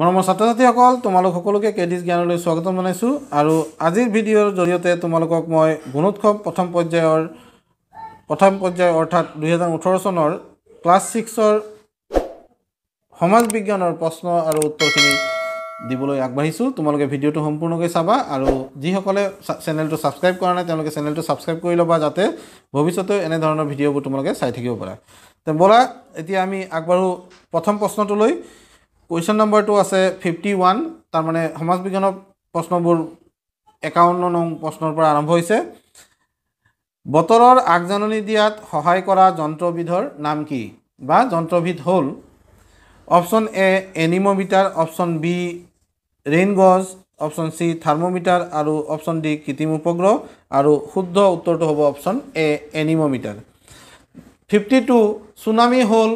মৰমৰ ছাত্ৰ ছাত্ৰীসকল তোমালোক সকলোকে কে ডিছ জ্ঞানলৈ স্বাগতম জনাইছোঁ আৰু আজিৰ ভিডিঅ'ৰ জৰিয়তে তোমালোকক মই গুণোৎসৱ প্ৰথম পৰ্যায়ৰ প্ৰথম পৰ্যায়ৰ অৰ্থাৎ দুহেজাৰ ওঠৰ চনৰ ক্লাছ ছিক্সৰ সমাজ বিজ্ঞানৰ প্ৰশ্ন আৰু উত্তৰখিনি দিবলৈ আগবাঢ়িছোঁ তোমালোকে ভিডিঅ'টো সম্পূৰ্ণকৈ চাবা আৰু যিসকলে চেনেলটো ছাবস্ক্ৰাইব কৰা নাই তেওঁলোকে চেনেলটো ছাবস্ক্ৰাইব কৰি ল'বা যাতে ভৱিষ্যতেও এনেধৰণৰ ভিডিঅ'বোৰ তোমালোকে চাই থাকিব পাৰা তে ব'লা এতিয়া আমি আগবাঢ়োঁ প্ৰথম প্ৰশ্নটোলৈ কুৱেশ্যন নম্বৰটো আছে ফিফটি ওৱান তাৰমানে সমাজ বিজ্ঞানৰ প্ৰশ্নবোৰ একাৱন্ন নং প্ৰশ্নৰ পৰা আৰম্ভ হৈছে বতৰৰ আগজাননী দিয়াত সহায় কৰা যন্ত্ৰবিধৰ নাম কি বা যন্ত্ৰবিধ হ'ল option A anemometer option B rain gauge option C thermometer আৰু অপশ্যন ডি কৃত্ৰিম উপগ্ৰহ আৰু শুদ্ধ উত্তৰটো হ'ব option A anemometer fifty two tsunami হ'ল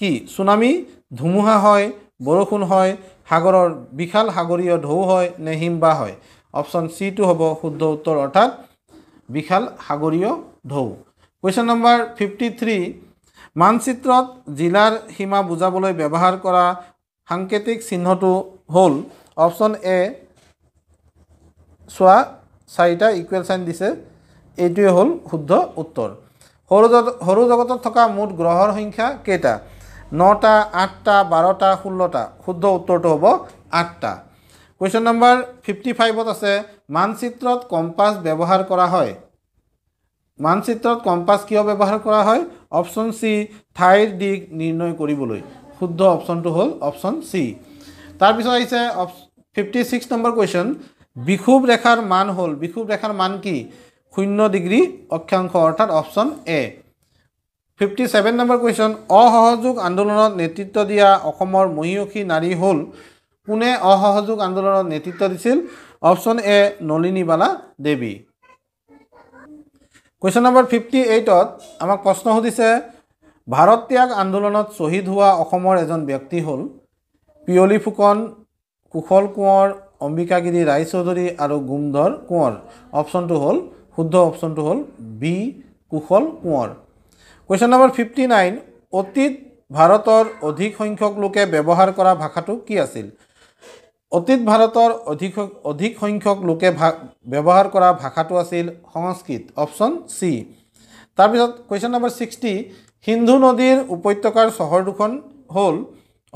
কি চুনামি ধুমুহা হয় বৰষুণ হয় সাগৰৰ বিশাল সাগৰীয় ঢৌ হয় নে হিমবাহ হয় অপশ্যন চিটো হ'ব শুদ্ধ উত্তৰ অৰ্থাৎ বিশাল সাগৰীয় ঢৌ কুৱেশ্যন নম্বৰ ফিফটি থ্ৰী মানচিত্ৰত জিলাৰ সীমা বুজাবলৈ ব্যৱহাৰ কৰা সাংকেতিক চিহ্নটো হ'ল অপশ্যন এ চোৱা চাৰিটা ইকুৱেল চাইন দিছে এইটোৱে হ'ল শুদ্ধ উত্তৰ সৌৰজগত সৌৰজগতত থকা মুঠ গ্ৰহৰ সংখ্যা কেইটা নটা আঠটা বাৰটা ষোল্লটা শুদ্ধ উত্তৰটো হ'ব আঠটা কুৱেশ্যন নম্বৰ ফিফটি ফাইভত আছে মানচিত্ৰত কম্পাছ ব্যৱহাৰ কৰা হয় মানচিত্ৰত কম্পাছ কিয় ব্যৱহাৰ কৰা হয় অপশ্যন চি ঠাইৰ দিশ নিৰ্ণয় কৰিবলৈ শুদ্ধ অপশ্যনটো হ'ল অপশ্যন চি তাৰপিছত আহিছে অপ ফিফটি ছিক্স নম্বৰ কুৱেশ্যন বিষুভ ৰেখাৰ মান হ'ল বিষুভ ৰেখাৰ মান কি শূন্য ডিগ্ৰী অক্ষাংশ অৰ্থাৎ option A fifty seven number question অসহযোগ আন্দোলনত নেতৃত্ব দিয়া অসমৰ মহীয়সী নাৰী হ'ল কোনে অসহযোগ আন্দোলনত নেতৃত্ব দিছিল option A Nalini Bala Devi question number fifty এইটত আমাক প্ৰশ্ন সুধিছে ভাৰত ত্যাগ আন্দোলনত শ্বহীদ হোৱা অসমৰ এজন ব্যক্তি হ'ল পিয়লি ফুকন কুশল কোঁৱৰ অম্বিকাগিৰি ৰায়চৌধুৰী আৰু গুমধৰ কোঁৱৰ অপশ্যনটো হ'ল শুদ্ধ অপশ্যনটো হ'ল B Kushal Konwar question number fifty nine অতীত ভাৰতৰ অধিক সংখ্যক লোকে ব্যৱহাৰ কৰা ভাষাটো কি আছিল অতীত ভাৰতৰ অধিক অধিক সংখ্যক লোকে ভা ব্যৱহাৰ কৰা ভাষাটো আছিল সংস্কৃত অপশ্যন চি তাৰপিছত কুৱেশ্যন নম্বৰ ছিক্সটি সিন্ধু নদীৰ উপত্যকাৰ চহৰ দুখন হ'ল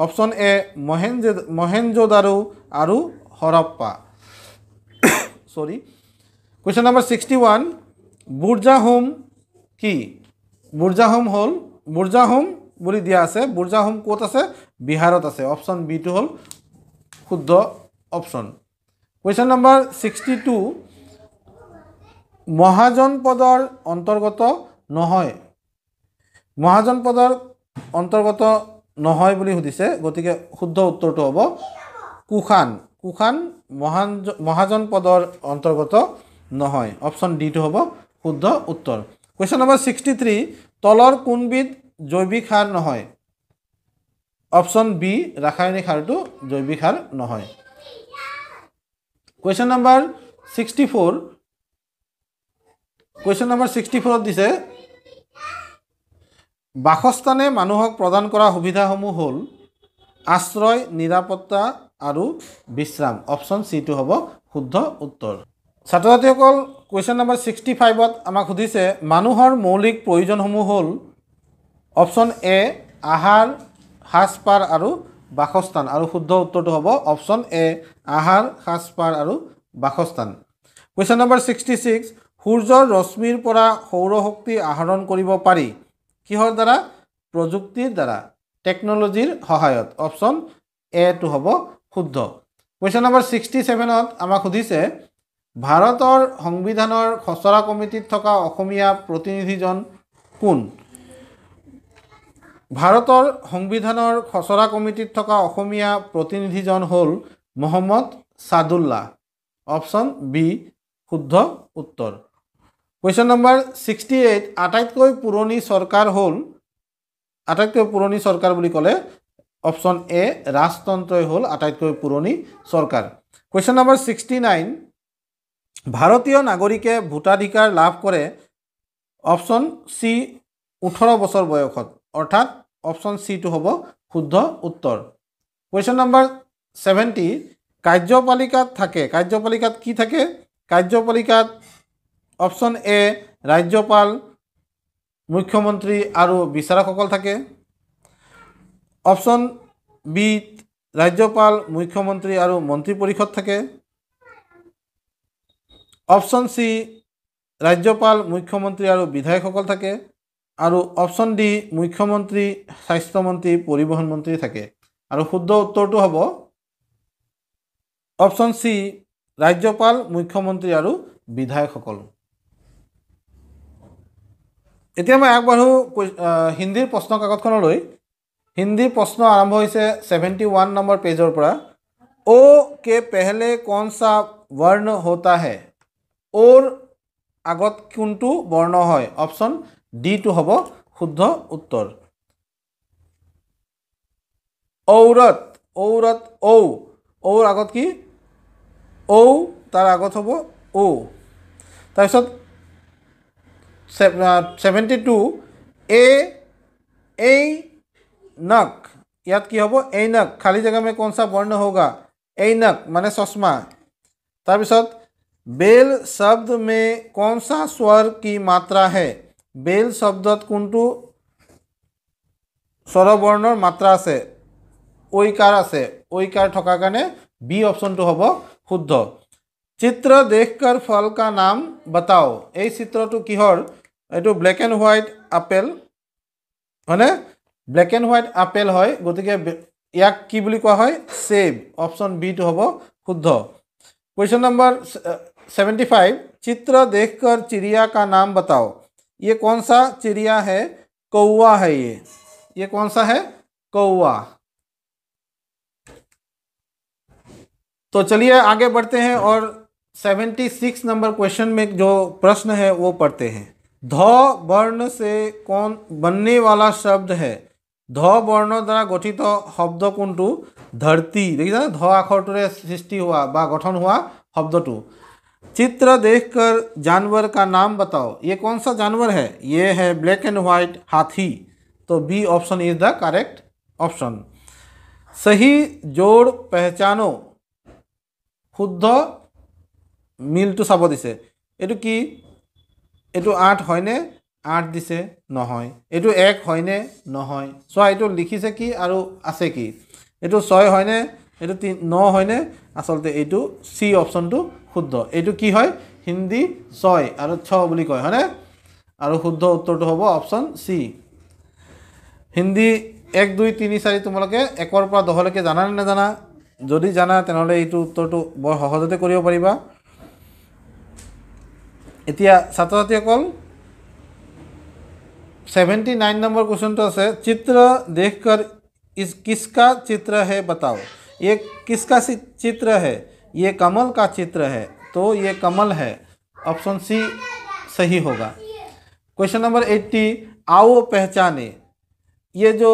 অপশ্যন এ মহেনজে মহেনজোদাৰু আৰু হৰপ্পা চৰি question number sixty one Burzahom কি বুৰ্জাহোম হ'ল বুৰ্জাহোম বুলি দিয়া আছে বুৰ্জাহোম ক'ত আছে বিহাৰত আছে অপশ্যন বিটো হ'ল শুদ্ধ option question number sixty two মহাজন পদৰ অন্তৰ্গত নহয় মহাজন পদৰ অন্তৰ্গত নহয় বুলি সুধিছে গতিকে শুদ্ধ উত্তৰটো হ'ব কুশান কুশান মহান মহাজন পদৰ অন্তৰ্গত নহয় অপশ্যন ডিটো হ'ব শুদ্ধ উত্তৰ কুৱেশ্যন নম্বৰ ছিক্সটি থ্ৰী তলৰ কোনবিধ জৈৱিক সাৰ নহয় অপশ্যন বি ৰাসায়নিক সাৰটো জৈৱিক সাৰ নহয় question number sixty four question number sixty ফ'ৰত দিছে বাসস্থানে মানুহক প্ৰদান কৰা সুবিধাসমূহ হ'ল আশ্ৰয় নিৰাপত্তা আৰু বিশ্ৰাম অপশ্যন চিটো হ'ব শুদ্ধ উত্তৰ ছাত্ৰ ছাত্ৰীসকল কুৱেশ্যন নম্বৰ ছিক্সটি ফাইভত আমাক সুধিছে মানুহৰ মৌলিক প্ৰয়োজনসমূহ হ'ল অপশ্যন এ আহাৰ সাজপাৰ আৰু বাসস্থান আৰু শুদ্ধ উত্তৰটো হ'ব অপশ্যন এ আহাৰ সাজ পাৰ আৰু বাসস্থান কুৱেশ্যন নম্বৰ ছিক্সটি ছিক্স সূৰ্যৰ ৰশ্মিৰ পৰা সৌৰশক্তি আহৰণ কৰিব পাৰি কিহৰ দ্বাৰা প্ৰযুক্তিৰ দ্বাৰা টেকন'লজিৰ সহায়ত অপশ্যন এটো হ'ব শুদ্ধ কুৱেশ্যন নম্বৰ ছিক্সটি ছেভেনত আমাক সুধিছে ভাৰতৰ সংবিধানৰ খচৰা কমিটিত থকা অসমীয়া প্ৰতিনিধিজন কোন ভাৰতৰ সংবিধানৰ খচৰা কমিটিত থকা অসমীয়া প্ৰতিনিধিজন হ'ল মহম্মদ ছাদুল্লাহ অপশ্যন বি শুদ্ধ উত্তৰ কুৱেশ্যন নম্বৰ ছিক্সটি এইট আটাইতকৈ পুৰণি চৰকাৰ হ'ল আটাইতকৈ পুৰণি চৰকাৰ বুলি ক'লে অপশ্যন এ ৰাজতন্ত্ৰই হ'ল আটাইতকৈ পুৰণি চৰকাৰ কুৱেশ্যন নম্বৰ ছিক্সটি নাইন ভাৰতীয় নাগৰিকে ভোটাধিকাৰ লাভ কৰে অপশ্যন চি ওঠৰ বছৰ বয়সত অৰ্থাৎ অপশ্যন চিটো হ'ব শুদ্ধ উত্তৰ কুৱেশ্যন নম্বৰ ছেভেণ্টি কাৰ্যপালিকাত থাকে কাৰ্যপালিকাত কি থাকে কাৰ্যপালিকাত অপশ্যন এ ৰাজ্যপাল মুখ্যমন্ত্ৰী আৰু বিচাৰকসকল থাকে অপশ্যন বি ৰাজ্যপাল মুখ্যমন্ত্ৰী আৰু মন্ত্ৰী পৰিষদ থাকে অপশ্যন চি ৰাজ্যপাল মুখ্যমন্ত্ৰী আৰু বিধায়কসকল থাকে আৰু অপশ্যন ডি মুখ্যমন্ত্ৰী স্বাস্থ্যমন্ত্ৰী পৰিবহণ মন্ত্ৰী থাকে আৰু শুদ্ধ উত্তৰটো হ'ব অপশ্যন চি ৰাজ্যপাল মুখ্যমন্ত্ৰী আৰু বিধায়কসকল এতিয়া মই আগবাঢ়ো হিন্দীৰ প্ৰশ্ন কাকতখনলৈ হিন্দীৰ প্ৰশ্ন আৰম্ভ হৈছে ছেভেণ্টি ওৱান নম্বৰ পেজৰ পৰা অ' কে পেহলে কন চা বৰ্ণ হোতা হে অ'ৰ আগত কোনটো বৰ্ণ হয় অপশ্যন ডিটো হ'ব শুদ্ধ উত্তৰ ঔৰত ঔৰত ঔ ঔৰ আগত কি ঔ তাৰ আগত হ'ব ঔ তাৰপিছত ছেভেণ্টি টু এ এই নাক ইয়াত কি হ'ব এই নাক খালী জেগা মানে কোনচা বৰ্ণ হ'গা এই নাক মানে চচমা তাৰপিছত বেল শব্দ মে কনসা স্বৰ কি মাত্ৰা হে বেল শব্দত কোনটো স্বৰবৰ্ণৰ মাত্ৰা আছে ঐকাৰ আছে ঐকাৰ থকাৰ কাৰণে বি অপশ্যনটো হ'ব শুদ্ধ চিত্ৰ দেখকৰ ফল কা নাম বাও এই চিত্ৰটো কিহৰ এইটো ব্লেক এণ্ড হোৱাইট আপেল হয়নে ব্লেক এণ্ড হোৱাইট আপেল হয় গতিকে ইয়াক কি বুলি কোৱা হয় চেভ অপশ্যন বিটো হ'ব শুদ্ধ কুৱেশ্যন নম্বৰ सेवेंटी फाइव चित्र देखकर चिड़िया का नाम बताओ ये कौन सा चिड़िया है कौआ है ये ये कौन सा है कौआ तो चलिए आगे बढ़ते हैं और सेवेंटी सिक्स नंबर क्वेश्चन में जो प्रश्न है वो पढ़ते हैं ध वर्ण से कौन बनने वाला शब्द है ध शब्द कौन टू धरती কোনটো ধৰ্তি দেখিছা ঢ सृष्टि हुआ बा गठन हुआ शब्द टू चित्र देखकर जानवर का नाम बताओ ये कौन सा जानवर है ये है ब्लैक एंड व्हाइट हाथी तो B option is the correct option सही जोड़ पहचानो शुद्ध मिल तो सब दी यू कि आठ है आठ दी नो एक है यू लिखिसे कि और आसे कि यू छये এইটো তিন ন হয়নে আচলতে এইটো চি অপশ্যনটো শুদ্ধ এইটো কি হয় হিন্দী ছয় আৰু ছ বুলি কয় হয়নে আৰু শুদ্ধ উত্তৰটো হ'ব অপশ্যন চি হিন্দী এক দুই তিনি চাৰি তোমালোকে একৰ পৰা দহলৈকে জানা নে নাজানা যদি জানা তেনেহ'লে এইটো উত্তৰটো বৰ সহজতে কৰিব পাৰিবা এতিয়া ছাত্ৰ ছাত্ৰীসকল ছেভেণ্টি নাইন নম্বৰ কুৱেশ্যনটো আছে চিত্ৰ দেশকৰ ইজ কিচকা চিত্ৰ হে বতাও ये किसका चित्र है ये कमल का चित्र है तो ये कमल है ऑप्शन सी सही होगा क्वेश्चन नंबर एट्टी आओ पहचाने ये जो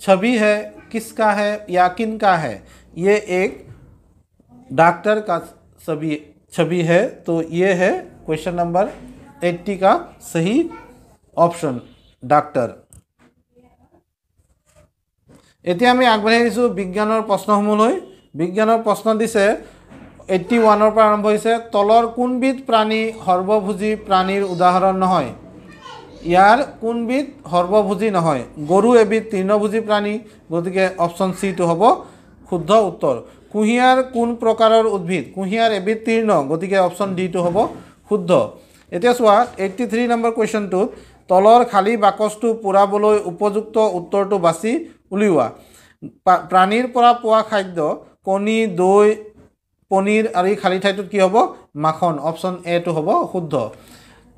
छवि है किसका है या किन का है ये एक डॉक्टर का सभी छवि है तो ये है क्वेश्चन नंबर एट्टी का सही ऑप्शन डॉक्टर এতিয়া আমি আগবাঢ়ি আহিছোঁ বিজ্ঞানৰ প্ৰশ্নসমূহলৈ বিজ্ঞানৰ প্ৰশ্ন দিছে এইটি ওৱানৰ পৰা আৰম্ভ হৈছে তলৰ কোনবিধ প্ৰাণী সৰ্বভোজী প্ৰাণীৰ উদাহৰণ নহয় ইয়াৰ কোনবিধ সৰ্বভোজী নহয় গৰু এবিধ তৃণভোজী প্ৰাণী গতিকে অপশ্যন চিটো হ'ব শুদ্ধ উত্তৰ কুঁহিয়াৰ কোন প্ৰকাৰৰ উদ্ভিদ কুঁহিয়াৰ এবিধ তীৰ্ণ গতিকে অপশ্যন ডিটো হ'ব শুদ্ধ এতিয়া চোৱা এইটি থ্ৰী নম্বৰ কুৱেশ্যনটোত তলৰ খালী বাকচটো পূৰাবলৈ উপযুক্ত উত্তৰটো বাছি উলিওৱা প্ৰাণীৰ পৰা পোৱা খাদ্য কণী দৈ পনীৰ আৰু এই খালী ঠাইটোত কি হ'ব মাখন অপশ্যন এটো হ'ব শুদ্ধ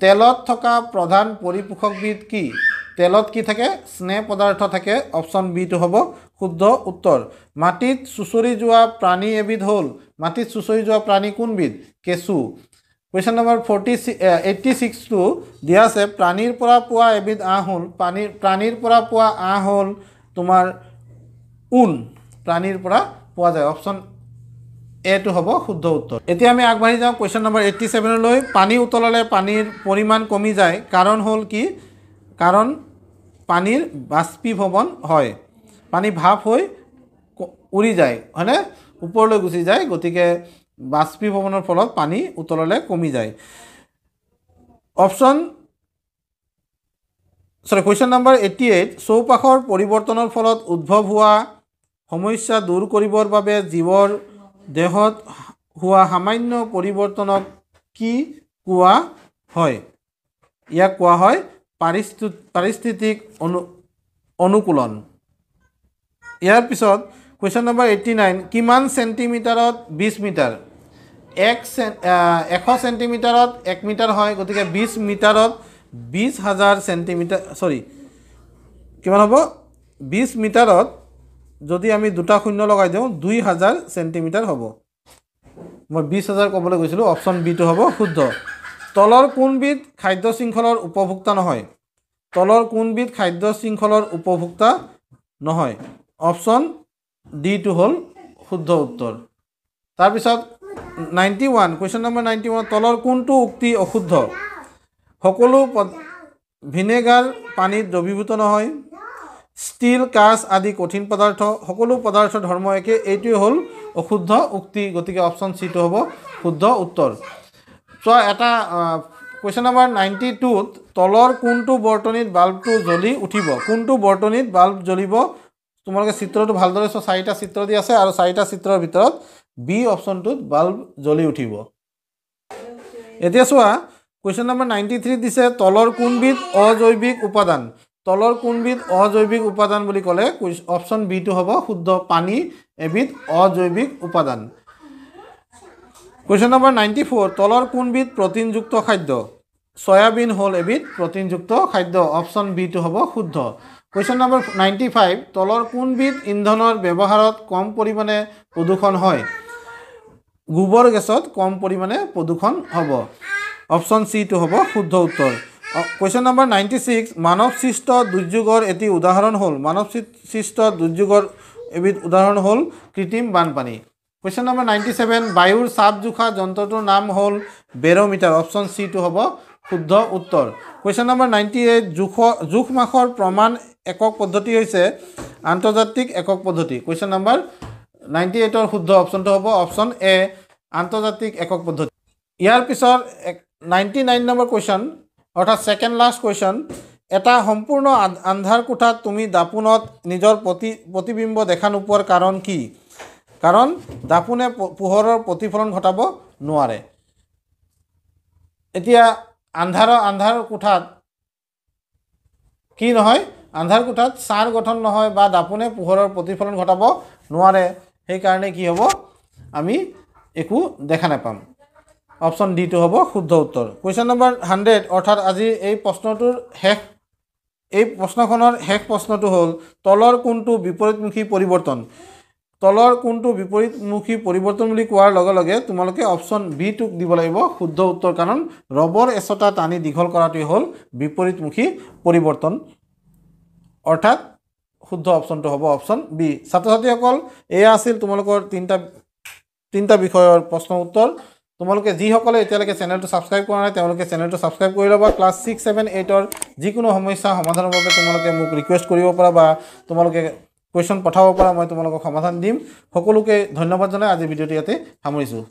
তেলত থকা প্ৰধান পৰিপোষকবিধ কি তেলত কি থাকে স্নেহ পদাৰ্থ থাকে অপশ্যন বিটো হ'ব শুদ্ধ উত্তৰ মাটিত চুচৰি যোৱা প্ৰাণী এবিধ হ'ল মাটিত চুচৰি যোৱা প্ৰাণী কোনবিধ কেঁচু কুৱেশ্যন নম্বৰ ফৰ্টি এইটি ছিক্সটো দিয়া আছে প্ৰাণীৰ পৰা পোৱা এবিধ আঁহ হ'ল পানীৰ প্ৰাণীৰ পৰা পোৱা আঁহ হ'ল তোমাৰ উন প্ৰাণীৰ পৰা পোৱা যায় অপশ্যন এটো হ'ব শুদ্ধ উত্তৰ এতিয়া আমি আগবাঢ়ি যাওঁ কুৱেশ্যন নম্বৰ এইট্টি ছেভেনলৈ পানী উতলালে পানীৰ পৰিমাণ কমি যায় কাৰণ হ'ল কি কাৰণ পানীৰ বাষ্পীভৱন হয় পানী ভাপ হৈ উৰি যায় হয়নে ওপৰলৈ গুচি যায় গতিকে বাষ্পীভৱনৰ ফলত পানী উতললৈ কমি যায় অপশ্যন চৰি কুৱেশ্যন নম্বৰ এইটি এইট চৌপাশৰ পৰিৱৰ্তনৰ ফলত উদ্ভৱ হোৱা সমস্যা দূৰ কৰিবৰ বাবে জীৱৰ দেহত হোৱা সামান্য পৰিৱৰ্তনক কি কোৱা হয় ইয়াক কোৱা হয় পাৰিস্থি পাৰিস্থিতিক অনু অনুকূলন ইয়াৰ পিছত কুৱেশ্যন নম্বৰ এইটি নাইন কিমান চেণ্টিমিটাৰত বিছ মিটাৰ এক চে এশ চেণ্টিমিটাৰত এক মিটাৰ হয় গতিকে বিছ মিটাৰত বিশ হাজাৰ চেণ্টিমিটাৰ চৰি কিমান হ'ব বিছ মিটাৰত যদি আমি দুটা শূন্য লগাই দিওঁ দুই হাজাৰ চেণ্টিমিটাৰ হ'ব মই বিছ হাজাৰ ক'বলৈ গৈছিলোঁ অপশ্যন বিটো হ'ব শুদ্ধ তলৰ কোনবিধ খাদ্য শৃংখলৰ উপভোক্তা নহয় তলৰ কোনবিধ খাদ্য শৃংখলৰ উপভোক্তা নহয় অপশ্যন ডিটো হ'ল শুদ্ধ উত্তৰ তাৰপিছত ninety one question number ninety one তলৰ কোনটো উক্তি অশুদ্ধ সকলো প ভিনেগাৰ পানীত দ্ৰৱীভূত নহয় ষ্টীল কাঁচ আদি কঠিন পদাৰ্থ সকলো পদাৰ্থ ধৰ্ম একে এইটোৱে হ'ল অশুদ্ধ উক্তি গতিকে অপশ্যন চিটো হ'ব শুদ্ধ উত্তৰ চোৱা এটা কুৱেশ্যন নম্বৰ নাইণ্টি টুত তলৰ কোনটো বৰ্তনীত বাল্বটো জ্বলি উঠিব কোনটো বৰ্তনীত বাল্ব জ্বলিব তোমালোকে চিত্ৰটো ভালদৰে চোৱা চাৰিটা চিত্ৰ দি আছে আৰু চাৰিটা চিত্ৰৰ ভিতৰত বি অপশ্যনটোত বাল্ব জ্বলি উঠিব এতিয়া চোৱা কুৱেশ্যন নম্বৰ নাইণ্টি থ্ৰী দিছে তলৰ কোনবিধ অজৈৱিক উপাদান তলৰ কোনবিধ অজৈৱিক উপাদান বুলি ক'লে অপশ্যন বিটো হ'ব শুদ্ধ পানী এবিধ অজৈৱিক উপাদান কুৱেশ্যন নম্বৰ নাইণ্টি ফ'ৰ তলৰ কোনবিধ প্ৰটিনযুক্ত খাদ্য চয়াবিন হ'ল এবিধ প্ৰটিনযুক্ত খাদ্য অপশ্যন বিটো হ'ব শুদ্ধ কুৱেশ্যন নম্বৰ নাইণ্টি ফাইভ তলৰ কোনবিধ ইন্ধনৰ ব্যৱহাৰত কম পৰিমাণে প্ৰদূষণ হয় গোবৰ গেছত কম পৰিমাণে প্ৰদূষণ হ'ব অপশ্যন চিটো হ'ব শুদ্ধ উত্তৰ কুৱেশ্যন নম্বৰ নাইণ্টি ছিক্স মানৱ সৃষ্ট দুৰ্যোগৰ এটি উদাহৰণ হ'ল মানৱ সৃষ্ট দুৰ্যোগৰ এবিধ উদাহৰণ হ'ল কৃত্ৰিম বানপানী কুৱেশ্যন নম্বৰ নাইণ্টি ছেভেন বায়ুৰ চাপ জোখা যন্ত্ৰটোৰ নাম হ'ল বেৰোমিটাৰ অপশ্যন চিটো হ'ব শুদ্ধ উত্তৰ কুৱেশ্যন নম্বৰ নাইণ্টি এইট জোখ জোখ মাখৰ প্ৰমাণ একক পদ্ধতি হৈছে আন্তৰ্জাতিক একক পদ্ধতি কুৱেশ্যন নম্বৰ নাইণ্টি এইটৰ শুদ্ধ অপশ্যনটো হ'ব অপশ্যন এ আন্তৰ্জাতিক একক পদ্ধতি ইয়াৰ পিছৰ নাইণ্টি নাইন নম্বৰ কুৱেশ্যন অৰ্থাৎ ছেকেণ্ড লাষ্ট কুৱেশ্যন এটা সম্পূৰ্ণ আন্ধাৰ কোঠাত তুমি দাপোনত নিজৰ প্ৰতি প্ৰতিবিম্ব দেখা নোপোৱাৰ কাৰণ কি কাৰণ দাপোনে পোহৰৰ প্ৰতিফলন ঘটাব নোৱাৰে এতিয়া আন্ধাৰৰ আন্ধাৰ কোঠাত কি নহয় আন্ধাৰ কোঠাত ছাঁৰ গঠন নহয় বা দাপোনে পোহৰৰ প্ৰতিফলন ঘটাব নোৱাৰে সেইকাৰণে কি হ'ব আমি একো দেখা নাপাম অপশ্যন ডিটো হ'ব শুদ্ধ উত্তৰ কুৱেশ্যন নম্বৰ হাণ্ড্ৰেড অৰ্থাৎ আজি এই প্ৰশ্নটোৰ শেষ এই প্ৰশ্নখনৰ শেষ প্ৰশ্নটো হ'ল তলৰ কোনটো বিপৰীতমুখী পৰিৱৰ্তন তলৰ কোনটো বিপৰীতমুখী পৰিৱৰ্তন বুলি কোৱাৰ লগে লগে তোমালোকে অপশ্যন বিটোক দিব লাগিব শুদ্ধ উত্তৰ কাৰণ ৰবৰ এচটা টানি দীঘল কৰাটোৱেই হ'ল বিপৰীতমুখী পৰিৱৰ্তন অৰ্থাৎ শুদ্ধ অপশ্যনটো হ'ব অপশ্যন বি ছাত্ৰ ছাত্ৰীসকল এয়া আছিল তোমালোকৰ তিনিটা তিনিটা বিষয়ৰ প্ৰশ্ন উত্তৰ তোমালোকে যিসকলে এতিয়ালৈকে চেনেলটো ছাবস্ক্ৰাইব কৰা নাই তেওঁলোকে চেনেলটো ছাবস্ক্ৰাইব কৰি ল'বা ক্লাছ ছিক্স ছেভেন এইটৰ যিকোনো সমস্যা সমাধানৰ বাবে তোমালোকে মোক ৰিকুৱেষ্ট কৰিব পাৰা বা তোমালোকে কুৱেশ্যন পঠাব পাৰা মই তোমালোকক সমাধান দিম সকলোকে ধন্যবাদ জনাই আজি ভিডিঅ'টো ইয়াতে সামৰিছোঁ